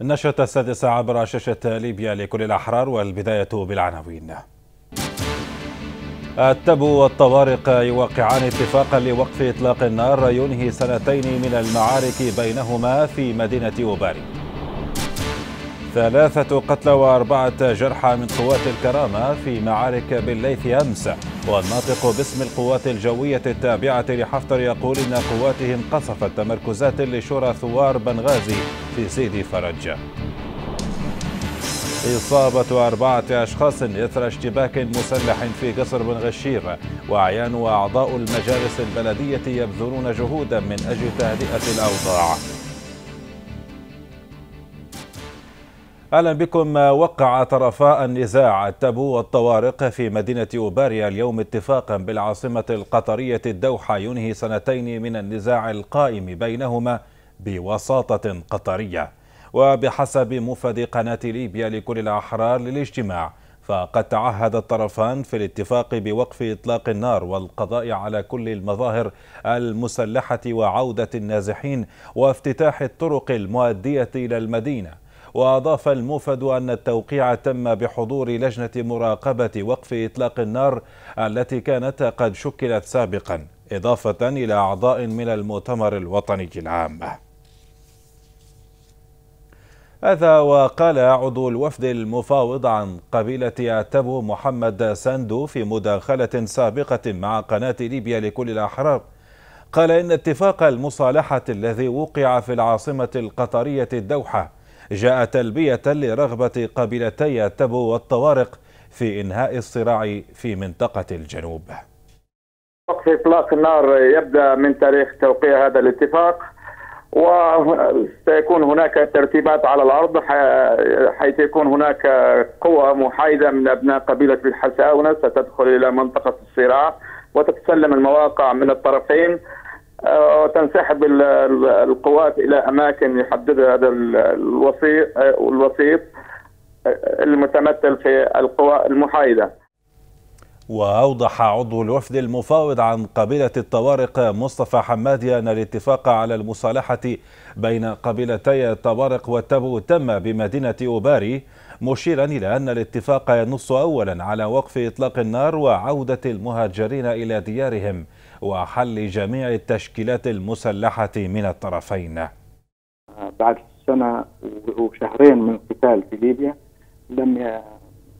النشرة السادسة عبر شاشة ليبيا لكل الأحرار والبداية بالعناوين التبو والطوارق يوقعان اتفاقا لوقف إطلاق النار ينهي سنتين من المعارك بينهما في مدينة أوباري ثلاثة قتلى وأربعة جرحى من قوات الكرامة في معارك بالليث أمس والناطق باسم القوات الجوية التابعة لحفتر يقول إن قواتهم قصفت تمركزات لشرى ثوار بنغازي في سيدي فرج إصابة أربعة أشخاص إثر اشتباك مسلح في قصر بن غشير وأعيان وأعضاء المجالس البلدية يبذلون جهودا من أجل تهدئة الأوضاع اهلا بكم وقع طرفا النزاع التابو والطوارق في مدينه اوباريا اليوم اتفاقا بالعاصمه القطريه الدوحه ينهي سنتين من النزاع القائم بينهما بوساطه قطريه وبحسب مفد قناه ليبيا لكل الاحرار للاجتماع فقد تعهد الطرفان في الاتفاق بوقف اطلاق النار والقضاء على كل المظاهر المسلحه وعوده النازحين وافتتاح الطرق المؤديه الى المدينه وأضاف الموفد أن التوقيع تم بحضور لجنة مراقبة وقف إطلاق النار التي كانت قد شكلت سابقا إضافة إلى أعضاء من المؤتمر الوطني العام هذا وقال عضو الوفد المفاوض عن قبيلة أتبو محمد ساندو في مداخلة سابقة مع قناة ليبيا لكل الأحرار قال إن اتفاق المصالحة الذي وقع في العاصمة القطرية الدوحة جاء تلبية لرغبة قبيلتي تبو والطوارق في إنهاء الصراع في منطقة الجنوب وقف إطلاق النار يبدأ من تاريخ توقيع هذا الاتفاق وسيكون هناك ترتيبات على الارض حيث يكون هناك قوة محايدة من ابناء قبيلة الحساونة ستدخل الى منطقة الصراع وتتسلم المواقع من الطرفين وتنسحب آه، القوات الى اماكن يحددها هذا الوسيط آه، الوسيط آه، المتمثل في القوى المحايده. واوضح عضو الوفد المفاوض عن قبيله الطوارق مصطفى حمادي ان الاتفاق على المصالحه بين قبيلتي الطوارق والتبو تم بمدينه اوباري مشيرا إلى أن الاتفاق ينص أولا على وقف إطلاق النار وعودة المهاجرين إلى ديارهم وحل جميع التشكيلات المسلحة من الطرفين بعد سنة وشهرين من القتال في ليبيا لم ي...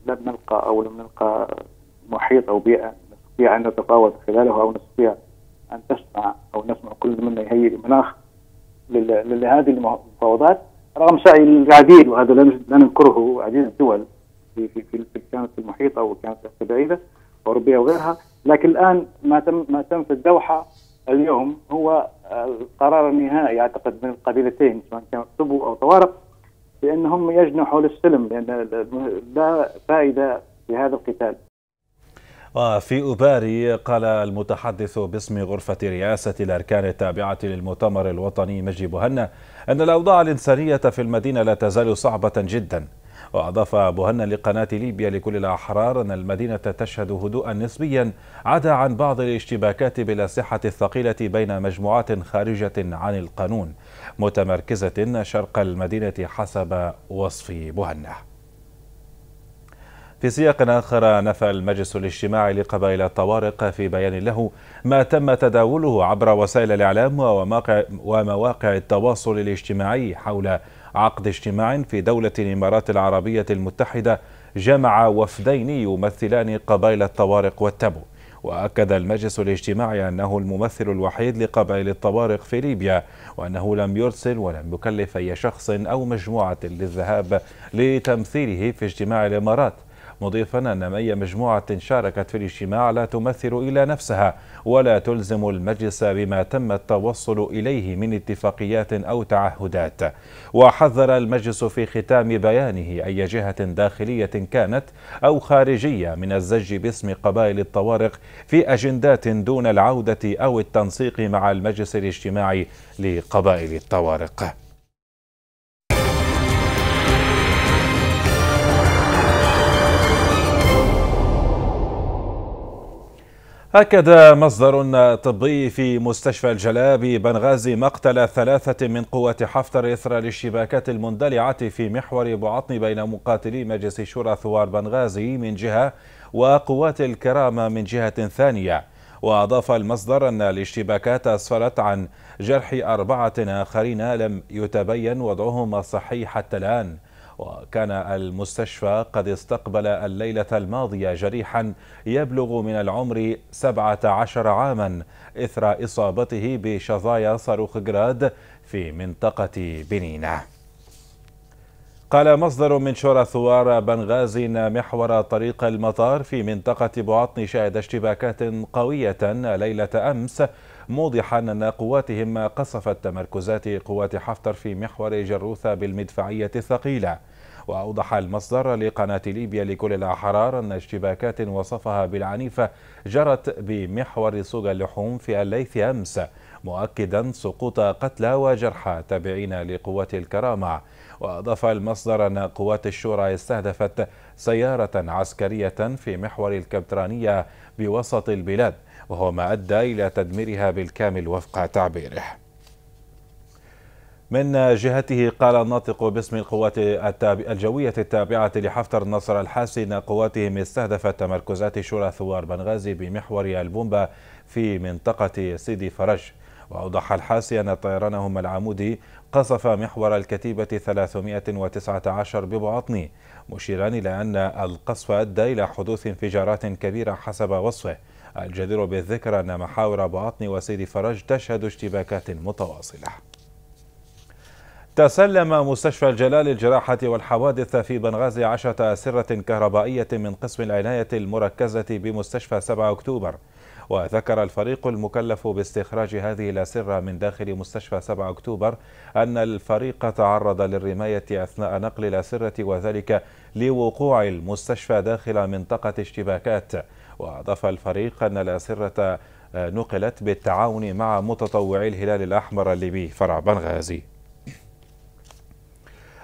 لم نلقى أو لم نلقى محيط أو بيئة نستطيع أن نتفاوض خلاله أو نستطيع أن تسمع أو نسمع كل منا يهيئ مناخ لل... لهذه المفاوضات رغم سعي العديد وهذا لا ننكره عديد الدول في في في كانت المحيطة وكانت بعيدة أوروبية وغيرها لكن الان ما تم ما تم في الدوحه اليوم هو آه، القرار النهائي اعتقد من القبيلتين سواء كان سبو او طوارق بانهم يجنحوا للسلم لان لا فائده في هذا القتال. وفي أباري قال المتحدث باسم غرفة رئاسة الأركان التابعة للمؤتمر الوطني مجي بوهنا أن الأوضاع الإنسانية في المدينة لا تزال صعبة جداً وأضاف بوهنا لقناة ليبيا لكل الأحرار أن المدينة تشهد هدوءا نسبيا عدا عن بعض الاشتباكات بالأسلحة الثقيلة بين مجموعات خارجة عن القانون متمركزة شرق المدينة حسب وصف بوهنا في سياق آخر نفى المجلس الاجتماعي لقبائل الطوارق في بيان له ما تم تداوله عبر وسائل الإعلام ومواقع التواصل الاجتماعي حول عقد اجتماع في دولة الإمارات العربية المتحدة جمع وفدين يمثلان قبائل الطوارق والتبو وأكد المجلس الاجتماعي أنه الممثل الوحيد لقبائل الطوارق في ليبيا وأنه لم يرسل ولم يكلف أي شخص أو مجموعة للذهاب لتمثيله في اجتماع الإمارات مضيفا أن أي مجموعة شاركت في الاجتماع لا تمثل إلا نفسها ولا تلزم المجلس بما تم التوصل إليه من اتفاقيات أو تعهدات وحذر المجلس في ختام بيانه أي جهة داخلية كانت أو خارجية من الزج باسم قبائل الطوارق في أجندات دون العودة أو التنسيق مع المجلس الاجتماعي لقبائل الطوارق أكد مصدر طبي في مستشفى الجلاء ببنغازي مقتل ثلاثة من قوة حفتر إثر الاشتباكات المندلعة في محور بعطن بين مقاتلي مجلس شورى ثوار بنغازي من جهة وقوات الكرامة من جهة ثانية وأضاف المصدر أن الاشتباكات أسفرت عن جرح أربعة آخرين لم يتبين وضعهم الصحي حتى الآن وكان المستشفى قد استقبل الليلة الماضية جريحا يبلغ من العمر 17 عاما إثر إصابته بشظايا صاروخ جراد في منطقة بنينة قال مصدر من شورى ثوار بنغازي ان محور طريق المطار في منطقه بوعطن شهد اشتباكات قويه ليله امس موضحا أن قواتهم قصفت تمركزات قوات حفتر في محور جروثة بالمدفعية الثقيلة وأوضح المصدر لقناة ليبيا لكل الأحرار أن اشتباكات وصفها بالعنيفة جرت بمحور سوق اللحوم في الليث أمس مؤكدا سقوط قتلى وجرحى تابعين لقوات الكرامة وأضاف المصدر أن قوات الشورى استهدفت سيارة عسكرية في محور الكبترانية بوسط البلاد وهو ما أدى إلى تدميرها بالكامل وفق تعبيره من جهته قال الناطق باسم القوات الجوية التابعة لحفتر نصر الحاسي أن قواتهم استهدفت تمركزات شورى ثوار بنغازي بمحور البومبا في منطقة سيدي فرج وأوضح الحاسي أن طيرانهم العمودي قصف محور الكتيبة 319 ببعطني مشيرا إلى أن القصف أدى إلى حدوث انفجارات كبيرة حسب وصفه الجدير بالذكر أن محاور بواطني وسيد فرج تشهد اشتباكات متواصلة تسلم مستشفى الجلال الجراحة والحوادث في بنغازي عشرة أسرة كهربائية من قسم العناية المركزة بمستشفى 7 أكتوبر وذكر الفريق المكلف باستخراج هذه الأسرة من داخل مستشفى 7 أكتوبر أن الفريق تعرض للرماية أثناء نقل الأسرة وذلك لوقوع المستشفى داخل منطقة اشتباكات وأضاف الفريق أن الأسرة نقلت بالتعاون مع متطوعي الهلال الأحمر الليبي فرع بنغازي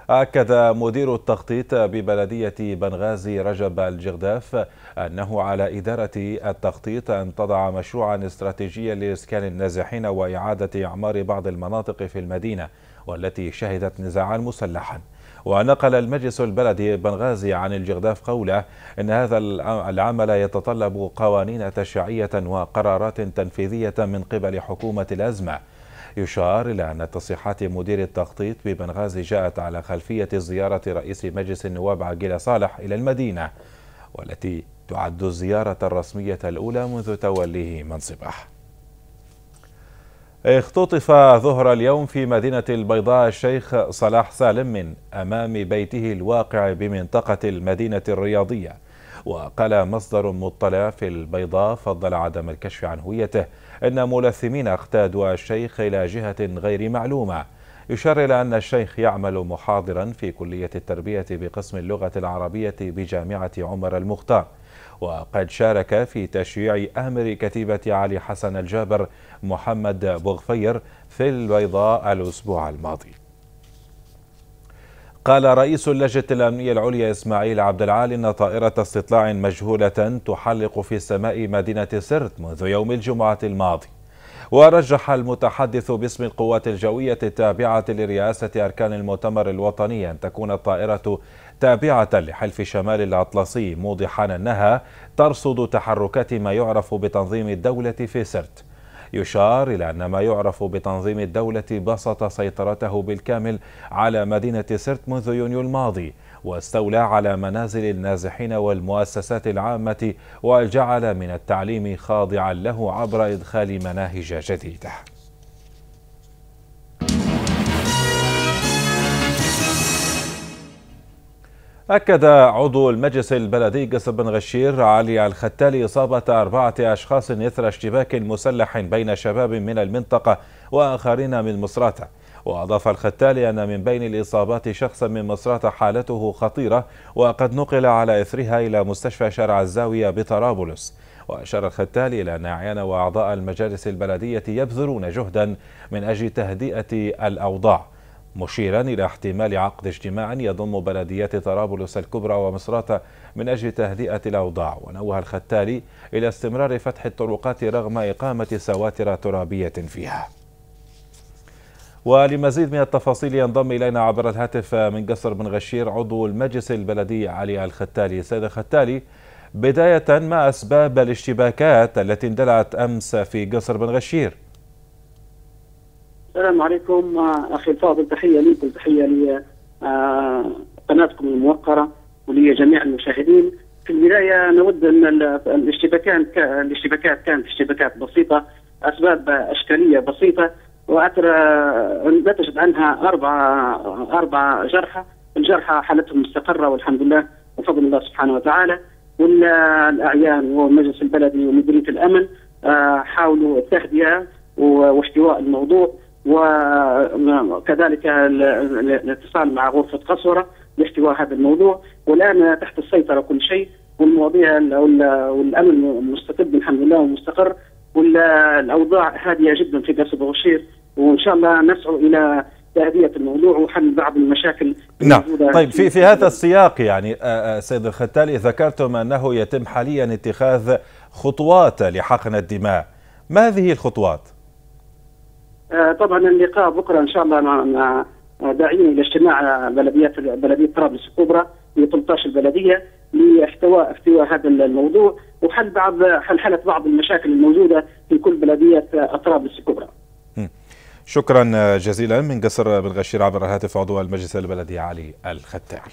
أكد مدير التخطيط ببلدية بنغازي رجب الجغداف أنه على إدارة التخطيط أن تضع مشروعا استراتيجيا لإسكان النازحين وإعادة إعمار بعض المناطق في المدينة والتي شهدت نزاعا مسلحا ونقل المجلس البلدي بنغازي عن الجغداف قوله إن هذا العمل يتطلب قوانين تشريعية وقرارات تنفيذية من قبل حكومة الأزمة يشار إلى أن تصريحات مدير التخطيط ببنغازي جاءت على خلفية زيارة رئيس مجلس النواب عقيل صالح إلى المدينة والتي تعد الزيارة الرسمية الأولى منذ توليه منصبه اختطف ظهر اليوم في مدينة البيضاء الشيخ صلاح سالم من أمام بيته الواقع بمنطقة المدينة الرياضية وقال مصدر مطلع في البيضاء فضل عدم الكشف عن هويته أن ملثمين اختادوا الشيخ إلى جهة غير معلومة يشار إلى أن الشيخ يعمل محاضرا في كلية التربية بقسم اللغة العربية بجامعة عمر المختار وقد شارك في تشييع أمر كتيبة علي حسن الجابر محمد بوغفير في البيضاء الأسبوع الماضي قال رئيس اللجنة الأمنية العليا إسماعيل عبد العالي أن طائرة استطلاع مجهولة تحلق في سماء مدينة سرت منذ يوم الجمعة الماضي ورجح المتحدث باسم القوات الجوية التابعة لرئاسة أركان المؤتمر الوطني أن تكون الطائرة تابعة لحلف شمال الأطلسي موضحا أنها ترصد تحركات ما يعرف بتنظيم الدولة في سرت يشار إلى أن ما يعرف بتنظيم الدولة بسط سيطرته بالكامل على مدينة سرت منذ يونيو الماضي واستولى على منازل النازحين والمؤسسات العامة وجعل من التعليم خاضعا له عبر إدخال مناهج جديدة أكد عضو المجلس البلدي قصر بن غشير علي الختالي إصابة أربعة أشخاص إثر اشتباك مسلح بين شباب من المنطقة وآخرين من مصراتة وأضاف الختالي أن من بين الإصابات شخصا من مصرات حالته خطيرة وقد نقل على إثرها إلى مستشفى شارع الزاوية بطرابلس وأشار الختالي إلى أن أعيان وأعضاء المجالس البلدية يبذلون جهدا من أجل تهدئة الأوضاع مشيرا إلى احتمال عقد اجتماع يضم بلديات طرابلس الكبرى ومصراتة من أجل تهدئة الأوضاع ونوه الختالي إلى استمرار فتح الطرقات رغم إقامة سواتر ترابية فيها ولمزيد من التفاصيل ينضم إلينا عبر الهاتف من قصر بن غشير عضو المجلس البلدي علي الختالي سيد الختالي بداية ما أسباب الاشتباكات التي اندلعت أمس في قصر بن غشير السلام عليكم أخي الفاضل تحية لكم تحية لقناتكم آه، الموقرة ولجميع المشاهدين في البداية نود أن الاشتباكات الاشتباكات كانت اشتباكات بسيطة أسباب أشكالية بسيطة وعثر نتجت عنها أربعة أربعة جرحى الجرحى حالتهم مستقرة والحمد لله بفضل الله سبحانه وتعالى والأعيان والمجلس البلدي ومديرية الأمن آه، حاولوا التهدئة واشتواء الموضوع وكذلك الاتصال مع غرفة قصوره لاحتواء هذا الموضوع والآن تحت السيطرة كل شيء والمواضيع والأمن مستتب الحمد لله ومستقر والاوضاع هادئه جدا في قصر بوشير وان شاء الله نسعى الى تهدئه الموضوع وحل بعض المشاكل نعم طيب في في هذا السياق يعني آه، آه، سيد الختالي ذكرتم انه يتم حاليا اتخاذ خطوات لحقن الدماء ما هذه الخطوات؟ آه، طبعا اللقاء بكره ان شاء الله مع داعين الى اجتماع بلديات بلديه طرابلس الكبرى في 13 بلديه لاحتواء احتواء هذا الموضوع وحل بعض حل حلت بعض المشاكل الموجوده في كل بلديه طرابلس الكبرى. شكرا جزيلا من قصر بن غشير عبر الهاتف عضو المجلس البلدي علي الختاعي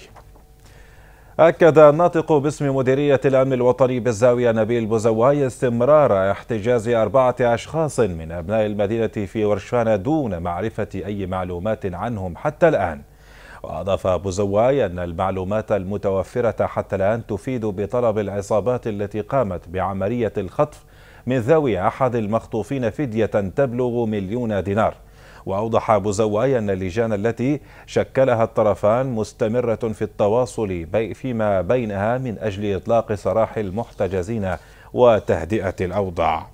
أكد الناطق باسم مديرية الأمن الوطني بالزاوية نبيل بوزواي استمرار احتجاز أربعة أشخاص من أبناء المدينة في ورشفان دون معرفة أي معلومات عنهم حتى الآن وأضاف بوزواي أن المعلومات المتوفرة حتى الآن تفيد بطلب العصابات التي قامت بعملية الخطف من ذوي أحد المخطوفين فدية تبلغ مليون دينار وأوضح بوزواي أن اللجان التي شكلها الطرفان مستمرة في التواصل فيما بينها من أجل إطلاق سراح المحتجزين وتهدئة الأوضاع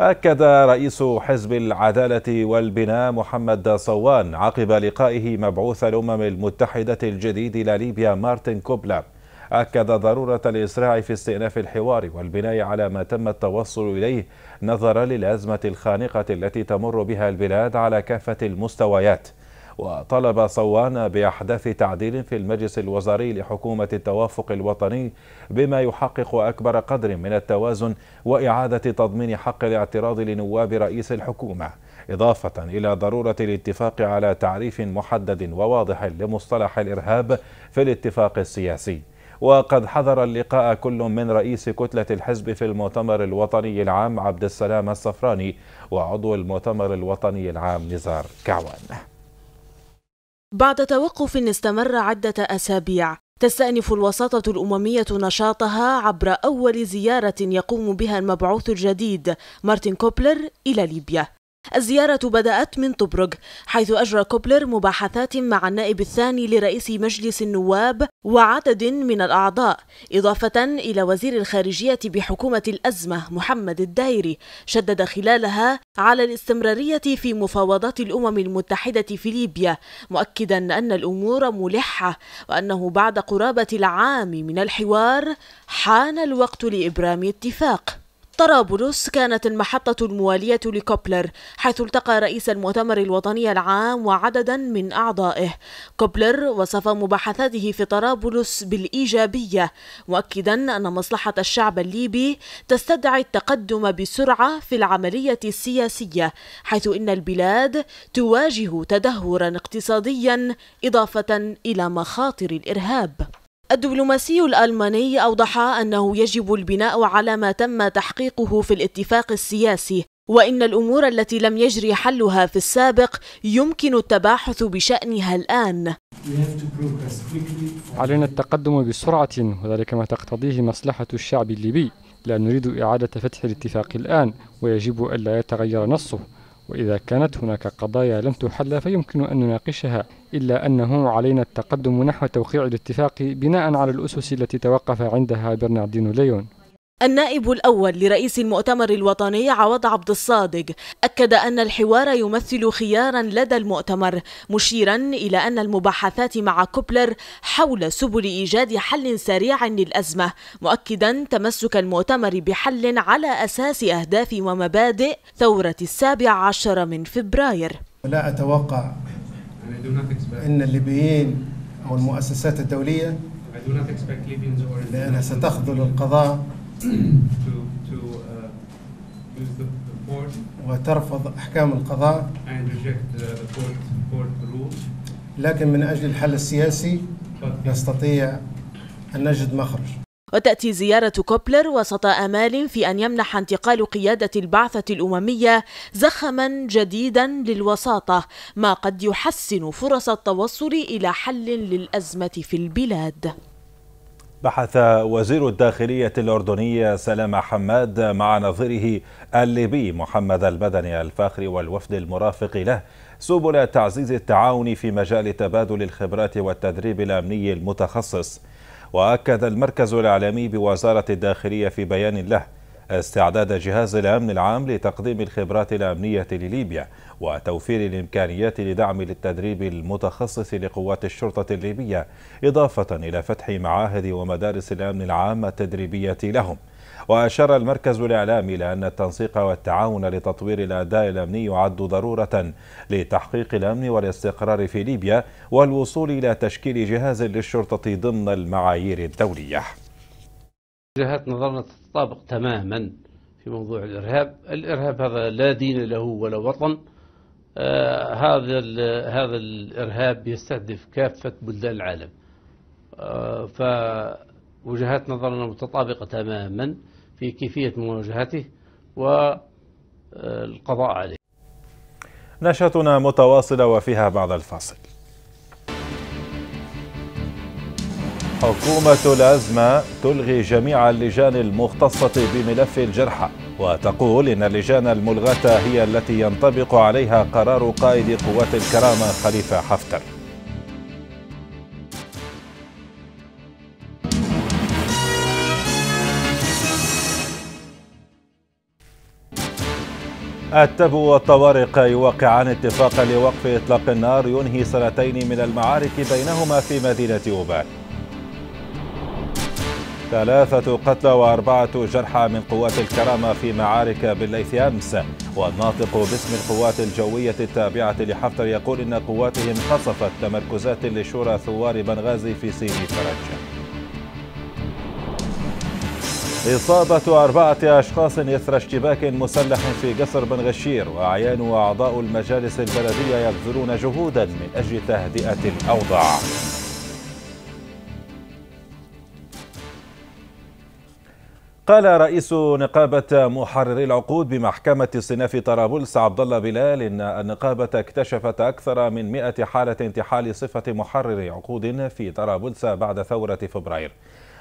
أكد رئيس حزب العدالة والبناء محمد صوان عقب لقائه مبعوث الأمم المتحدة الجديد إلى ليبيا مارتن كوبلا أكد ضرورة الإسراع في استئناف الحوار والبناء على ما تم التوصل إليه نظرا للأزمة الخانقة التي تمر بها البلاد على كافة المستويات وطلب صوان بأحداث تعديل في المجلس الوزاري لحكومة التوافق الوطني بما يحقق أكبر قدر من التوازن وإعادة تضمين حق الاعتراض لنواب رئيس الحكومة إضافة إلى ضرورة الاتفاق على تعريف محدد وواضح لمصطلح الإرهاب في الاتفاق السياسي وقد حضر اللقاء كل من رئيس كتلة الحزب في المؤتمر الوطني العام عبد السلام الصفراني وعضو المؤتمر الوطني العام نزار كعوان بعد توقف استمر عدة أسابيع تستأنف الوساطة الأممية نشاطها عبر أول زيارة يقوم بها المبعوث الجديد مارتن كوبلر إلى ليبيا الزيارة بدأت من طبرق حيث أجرى كوبلر مباحثات مع النائب الثاني لرئيس مجلس النواب وعدد من الأعضاء إضافة إلى وزير الخارجية بحكومة الأزمة محمد الدايري شدد خلالها على الاستمرارية في مفاوضات الأمم المتحدة في ليبيا مؤكدا أن الأمور ملحة وأنه بعد قرابة العام من الحوار حان الوقت لإبرام اتفاق طرابلس كانت المحطة الموالية لكوبلر حيث التقى رئيس المؤتمر الوطني العام وعددا من أعضائه كوبلر وصف مباحثاته في طرابلس بالإيجابية مؤكدا أن مصلحة الشعب الليبي تستدعي التقدم بسرعة في العملية السياسية حيث إن البلاد تواجه تدهورا اقتصاديا إضافة إلى مخاطر الإرهاب الدبلوماسي الألماني أوضح أنه يجب البناء على ما تم تحقيقه في الاتفاق السياسي وإن الأمور التي لم يجري حلها في السابق يمكن التباحث بشأنها الآن علينا التقدم بسرعة وذلك ما تقتضيه مصلحة الشعب الليبي لا نريد إعادة فتح الاتفاق الآن ويجب ألا يتغير نصه وإذا كانت هناك قضايا لم تحل فيمكن أن نناقشها إلا أنه علينا التقدم نحو توقيع الاتفاق بناء على الأسس التي توقف عندها برناردينو ليون النائب الأول لرئيس المؤتمر الوطني عوض عبد الصادق أكد أن الحوار يمثل خيارا لدى المؤتمر مشيرا إلى أن المباحثات مع كوبلر حول سبل إيجاد حل سريع للأزمة مؤكدا تمسك المؤتمر بحل على أساس أهداف ومبادئ ثورة السابع عشر من فبراير لا أتوقع أن الليبيين أو المؤسسات الدولية لأنها ستخذل القضاء to, to uh, use the, the court وترفض أحكام القضاء and reject the, the court, court rules لكن من أجل الحل السياسي نستطيع أن نجد مخرج وتأتي زيارة كوبلر وسط آمال في أن يمنح انتقال قيادة البعثة الأممية زخما جديدا للوساطة ما قد يحسن فرص التوصل إلى حل للأزمة في البلاد بحث وزير الداخلية الأردني سلام حماد مع نظيره الليبي محمد البدني الفاخري والوفد المرافق له سبل تعزيز التعاون في مجال تبادل الخبرات والتدريب الأمني المتخصص وأكد المركز الإعلامي بوزارة الداخلية في بيان له استعداد جهاز الأمن العام لتقديم الخبرات الأمنية لليبيا وتوفير الإمكانيات لدعم التدريب المتخصص لقوات الشرطة الليبية إضافة إلى فتح معاهد ومدارس الأمن العام التدريبية لهم وأشار المركز الإعلامي إلى أن التنسيق والتعاون لتطوير الأداء الأمني يعد ضرورة لتحقيق الأمن والاستقرار في ليبيا والوصول إلى تشكيل جهاز للشرطة ضمن المعايير الدولية وجهات نظرنا تتطابق تماما في موضوع الإرهاب الإرهاب هذا لا دين له ولا وطن آه هذا هذا الإرهاب يستهدف كافة بلدان العالم آه فوجهات نظرنا متطابقة تماما في كيفية مواجهته والقضاء عليه نشاتنا متواصلة وفيها بعض الفاصل حكومة الأزمة تلغي جميع اللجان المختصة بملف الجرحى وتقول إن اللجان الملغاة هي التي ينطبق عليها قرار قائد قوات الكرامة خليفة حفتر التبو والطوارق يوقعان اتفاقا لوقف اطلاق النار ينهي سنتين من المعارك بينهما في مدينه اوبال ثلاثة قتلى وأربعة جرحى من قوات الكرامة في معارك بالليث أمس والناطق باسم القوات الجوية التابعة لحفتر يقول إن قواتهم قصفت تمركزات لشورى ثوار بنغازي في سيدي فرج إصابة أربعة أشخاص إثر اشتباك مسلح في قصر بن غشير وأعيان وأعضاء المجالس البلدية يبذلون جهودا من أجل تهدئة الأوضاع قال رئيس نقابة محرري العقود بمحكمة صناف طرابلس عبد الله بلال إن النقابة اكتشفت أكثر من 100 حالة انتحال صفة محرري عقود في طرابلس بعد ثورة فبراير.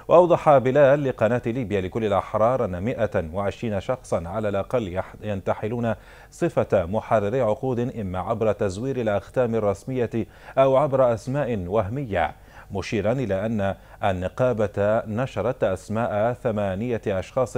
وأوضح بلال لقناة ليبيا لكل الأحرار أن 120 شخصا على الأقل ينتحلون صفة محرري عقود إما عبر تزوير الأختام الرسمية أو عبر أسماء وهمية. مشيرا إلى أن النقابة نشرت أسماء ثمانية أشخاص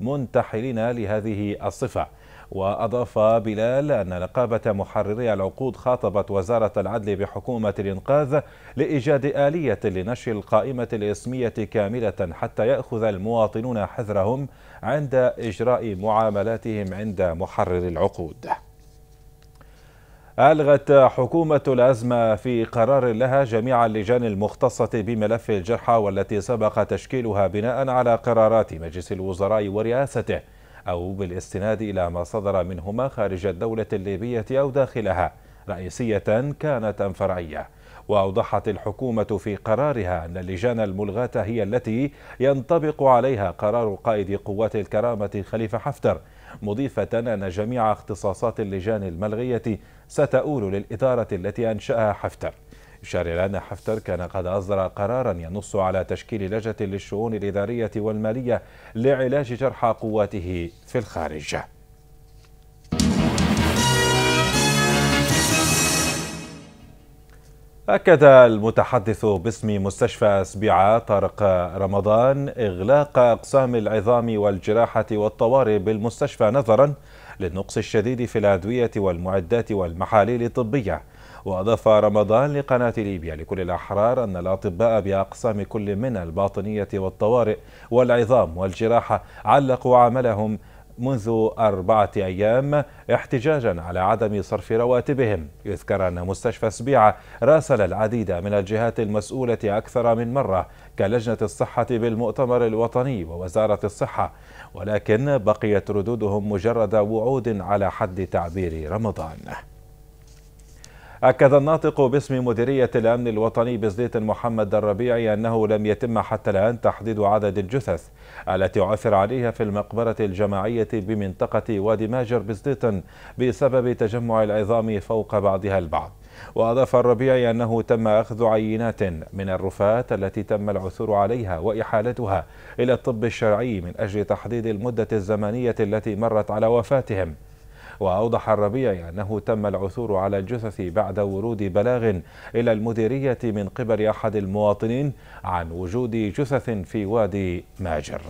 منتحلين لهذه الصفة وأضاف بلال أن نقابة محرري العقود خاطبت وزارة العدل بحكومة الإنقاذ لإيجاد آلية لنشر القائمة الإسمية كاملة حتى يأخذ المواطنون حذرهم عند إجراء معاملاتهم عند محرر العقود ألغت حكومة الأزمة في قرار لها جميع اللجان المختصة بملف الجرحى والتي سبق تشكيلها بناء على قرارات مجلس الوزراء ورئاسته أو بالاستناد إلى ما صدر منهما خارج الدولة الليبية أو داخلها رئيسية كانت أم فرعية وأوضحت الحكومة في قرارها أن اللجان الملغاة هي التي ينطبق عليها قرار قائد قوات الكرامة خليفة حفتر مضيفة أن جميع اختصاصات اللجان الملغية ستؤول للإدارة التي أنشأها حفتر يشار إلى أن حفتر كان قد أصدر قرارا ينص على تشكيل لجنة للشؤون الإدارية والمالية لعلاج جرحى قواته في الخارج أكد المتحدث باسم مستشفى أسبعة طارق رمضان إغلاق أقسام العظام والجراحة والطوارئ بالمستشفى نظرا للنقص الشديد في الأدوية والمعدات والمحاليل الطبية وأضاف رمضان لقناة ليبيا لكل الأحرار أن الأطباء بأقسام كل من الباطنية والطوارئ والعظام والجراحة علقوا عملهم منذ أربعة أيام احتجاجا على عدم صرف رواتبهم يذكر أن مستشفى سبيعة راسل العديد من الجهات المسؤولة أكثر من مرة كلجنة الصحة بالمؤتمر الوطني ووزارة الصحة ولكن بقيت ردودهم مجرد وعود على حد تعبير رمضان أكد الناطق باسم مديرية الأمن الوطني بزديت محمد الربيعي أنه لم يتم حتى الآن تحديد عدد الجثث التي عثر عليها في المقبرة الجماعية بمنطقة وادي ماجر بزديت بسبب تجمع العظام فوق بعضها البعض وأضاف الربيعي أنه تم أخذ عينات من الرفات التي تم العثور عليها وإحالتها إلى الطب الشرعي من أجل تحديد المدة الزمنية التي مرت على وفاتهم وأوضح الربيع أنه تم العثور على الجثث بعد ورود بلاغ إلى المديرية من قبل أحد المواطنين عن وجود جثث في وادي ماجر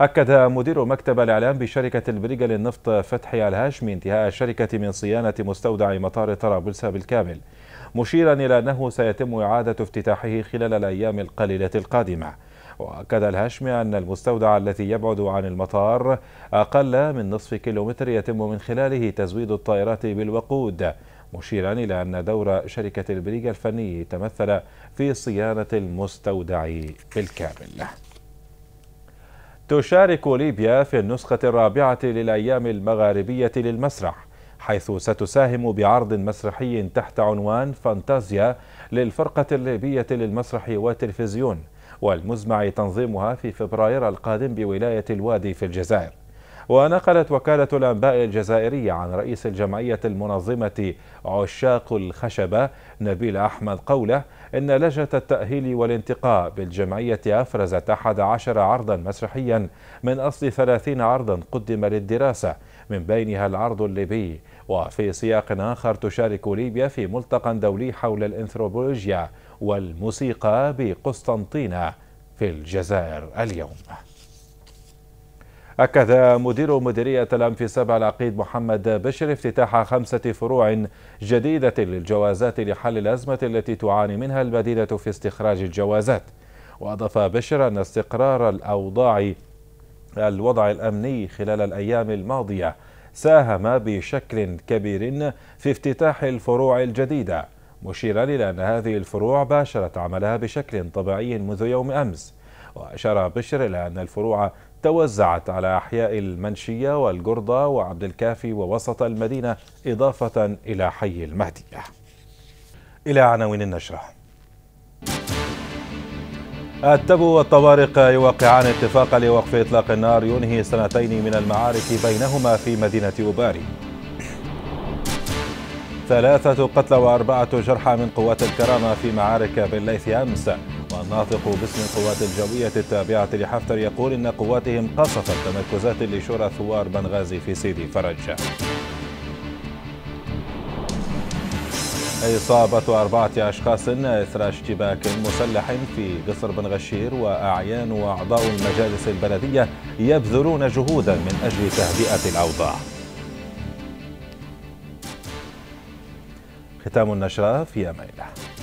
أكد مدير مكتب الإعلام بشركة البريقة للنفط فتحي الهاشمي انتهاء الشركة من صيانة مستودع مطار طرابلس بالكامل مشيرا إلى أنه سيتم إعادة افتتاحه خلال الأيام القليلة القادمة وأكد الهاشمي أن المستودع الذي يبعد عن المطار أقل من نصف كيلومتر يتم من خلاله تزويد الطائرات بالوقود مشيرا إلى أن دور شركة البريق الفني تمثل في صيانة المستودع بالكامل تشارك ليبيا في النسخة الرابعة للأيام المغاربية للمسرح حيث ستساهم بعرض مسرحي تحت عنوان فانتازيا للفرقة الليبية للمسرح والتلفزيون والمزمع تنظيمها في فبراير القادم بولاية الوادي في الجزائر ونقلت وكالة الأنباء الجزائرية عن رئيس الجمعية المنظمة عشاق الخشبة نبيل أحمد قوله إن لجنة التأهيل والانتقاء بالجمعية أفرزت أحد عشر عرضا مسرحيا من أصل ثلاثين عرضا قدم للدراسة من بينها العرض الليبي وفي سياق آخر تشارك ليبيا في ملتقى دولي حول الإنثروبولوجيا والموسيقى بقسطنطينة في الجزائر اليوم أكد مدير مديرية سبع العقيد محمد بشر افتتاح خمسة فروع جديدة للجوازات لحل الأزمة التي تعاني منها المدينة في استخراج الجوازات وأضاف بشر أن استقرار الأوضاع الوضع الأمني خلال الأيام الماضية ساهم بشكل كبير في افتتاح الفروع الجديدة مشيرا إلى أن هذه الفروع باشرت عملها بشكل طبيعي منذ يوم أمس وأشار بشر إلى أن الفروع توزعت على أحياء المنشية والقردة وعبد الكافي ووسط المدينة إضافة إلى حي المهدية إلى عناوين النشرة التبو والطوارق يوقعان اتفاقا لوقف إطلاق النار ينهي سنتين من المعارك بينهما في مدينة أوباري ثلاثة قتلى وأربعة جرحى من قوات الكرامة في معارك بالليث أمس والناطق باسم القوات الجوية التابعة لحفتر يقول إن قواتهم قصفت تمركزات لشورى ثوار بنغازي في سيدي فرج إصابة أربعة أشخاص إثر اشتباك مسلح في قصر بن غشير وأعيان وأعضاء المجالس البلدية يبذلون جهودا من أجل تهدئة الأوضاع ختام النشرة في أمان الله